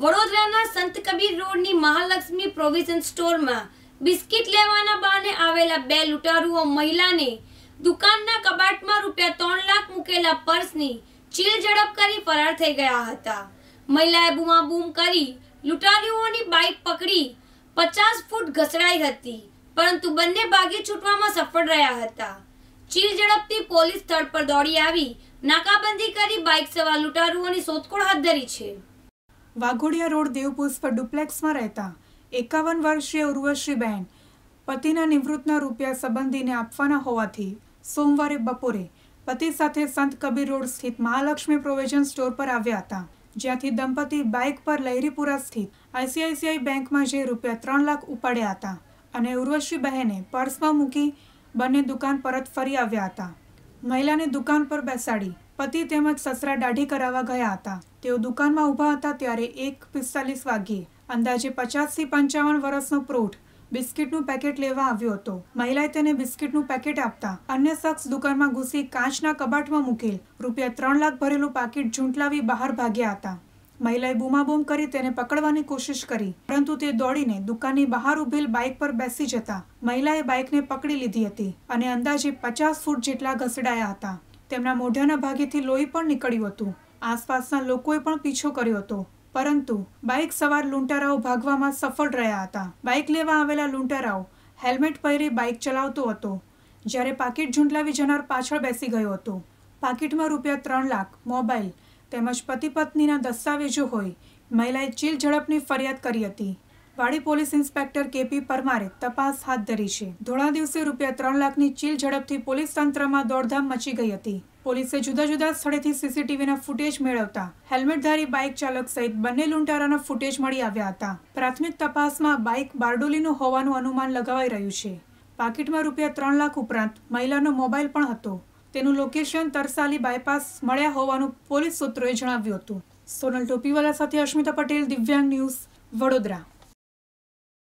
વડોદરાના સંત કબીર રોડની મહાલક્ષ્મી પ્રોવિઝન સ્ટોરમાં બિસ્કિટ લેવાના બહાને આવેલા બે લૂંટારુઓ મહિલાને દુકાનના કબાટમાં રૂપિયા ત્રણ લાખ મૂકેલા પર્સની ચીલ ઝડપ કરી ફરાર થઈ ગયા હતા મહિલાએ બૂમાબૂમ કરી લૂંટારીઓની બાઇક પકડી પચાસ ફૂટ ઘસડાઈ હતી પરંતુ બંને ભાગે છૂટવામાં સફળ રહ્યા હતા ચીલ ઝડપથી પોલીસ સ્થળ પર દોડી આવી નાકાબંધી કરી બાઇક સવાર લૂંટારુઓની શોધખોળ હાથ ધરી છે વાઘોડિયા રોડ દેવપુષ્પ ડુપ્લેક્સમાં રહેતા એકાવન વર્ષીય ઉર્વશીબેન પતિના નિવૃત્તના રૂપિયા સંબંધીને આપવાના હોવાથી સોમવારે બપોરે પતિ સાથે સંત કબીર રોડ સ્થિત મહાલક્ષ્મી પ્રોવિઝન સ્ટોર પર આવ્યા હતા જ્યાંથી દંપતી બાઇક પર લહેરીપુરા સ્થિત આઈસીઆઈસીઆઈ બેંકમાં જે રૂપિયા ત્રણ લાખ ઉપાડ્યા હતા અને ઉર્વશી બહેને પર્સમાં મૂકી બંને દુકાન પરત ફરી આવ્યા હતા મહિલાને દુકાન પર બેસાડી પતિ તેમજ સસરા દાઢી કરાવવા ગયા હતા તેઓ દુકાનમાં ઊભા હતા ત્યારે એક પિસ્તાલીસ વાગ્યે અંદાજે પચાસથી પંચાવન વર્ષનો પ્રોઢ બિસ્કિટનું પેકેટ લેવા આવ્યો હતો મહિલાએ તેને બિસ્કિટનું પેકેટ આપતા અન્ય શખ્સ દુકાનમાં ઘૂસી કાચના કબાટમાં મૂકેલ રૂપિયા ત્રણ લાખ ભરેલું પાકીટ ઝૂંટલાવી બહાર ભાગ્યા હતા મહિલાએ બૂમાબૂમ કરી તેને પકડવાની કોશિશ કરી પરંતુ તે દોડીને દુકાનની બહાર ઉભેલ બાઇક પર બેસી જતા મહિલાએ બાઇકને પકડી લીધી હતી અને અંદાજે પચાસ ફૂટ જેટલા ઘસડાયા હતા તેમના મોઢાના ભાગેથી લોહી પણ નીકળ્યું હતું આસપાસના લોકોએ પણ પીછો કર્યો હતો પરંતુ બાઇક સવાર લૂંટારાઓ ભાગવામાં સફળ રહ્યા હતા બાઇક લેવા આવેલા લૂંટારાઓ હેલ્મેટ પહેરી બાઇક ચલાવતો હતો જ્યારે પાકીટ ઝૂંટલાવી જનાર પાછળ બેસી ગયો હતો પાકીટમાં રૂપિયા ત્રણ લાખ મોબાઈલ તેમજ પતિ પત્નીના દસ્તાવેજો હોય મહિલાએ ચીલ ઝડપની ફરિયાદ કરી હતી વાડી પોલીસ ઇન્સ્પેક્ટર કેપી પરમારે તપાસ હાથ ધરી છે ધોળા દિવસે રૂપિયા ત્રણ લાખની ચીલ ઝડપથી પોલીસ તંત્રમાં દોડધામ મચી ગઈ હતી પોલીસે જુદા જુદા સ્થળેથી સીસીટીવીના ફૂટેજ મેળવતા હેલ્મેટધારી બાઇક ચાલક સહિત બંને લૂંટારાના ફૂટેજ મળી આવ્યા હતા પ્રાથમિક તપાસમાં બાઇક બારડોલીનું હોવાનું અનુમાન લગાવાઈ રહ્યું છે પાકીટમાં રૂપિયા ત્રણ લાખ ઉપરાંત મહિલાનો મોબાઈલ પણ હતો તેનું લોકેશન તરસાલી બાયપાસ મળ્યા હોવાનું પોલીસ સૂત્રોએ જણાવ્યું હતું સોનલ ટોપીવાલા સાથે અશ્મિતા પટેલ દિવ્યાંગ ન્યૂઝ વડોદરા